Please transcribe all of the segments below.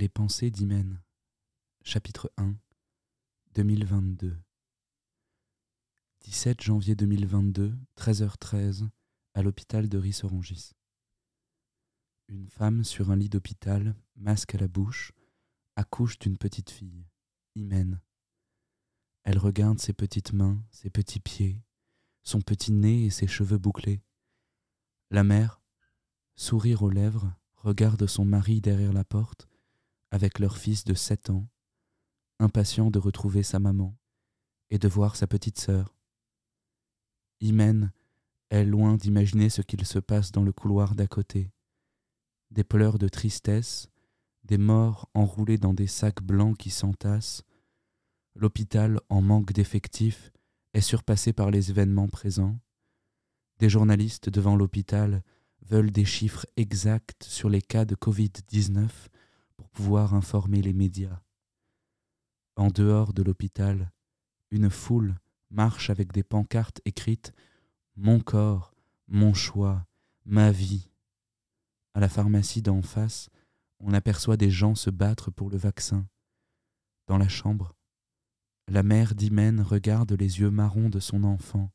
Les pensées d'hymen chapitre 1, 2022. 17 janvier 2022, 13h13, à l'hôpital de Rissorangis. Une femme sur un lit d'hôpital, masque à la bouche, accouche d'une petite fille, Hymen. Elle regarde ses petites mains, ses petits pieds, son petit nez et ses cheveux bouclés. La mère, sourire aux lèvres, regarde son mari derrière la porte avec leur fils de 7 ans, impatient de retrouver sa maman et de voir sa petite sœur. Hymen est loin d'imaginer ce qu'il se passe dans le couloir d'à côté. Des pleurs de tristesse, des morts enroulés dans des sacs blancs qui s'entassent, l'hôpital en manque d'effectifs est surpassé par les événements présents. Des journalistes devant l'hôpital veulent des chiffres exacts sur les cas de Covid-19 informer les médias. En dehors de l'hôpital, une foule marche avec des pancartes écrites Mon corps, mon choix, ma vie. À la pharmacie d'en face, on aperçoit des gens se battre pour le vaccin. Dans la chambre, la mère d'Imen regarde les yeux marrons de son enfant.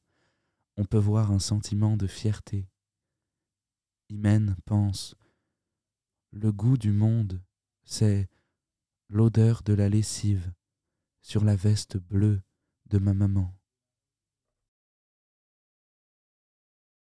On peut voir un sentiment de fierté. Imen pense Le goût du monde c'est l'odeur de la lessive sur la veste bleue de ma maman.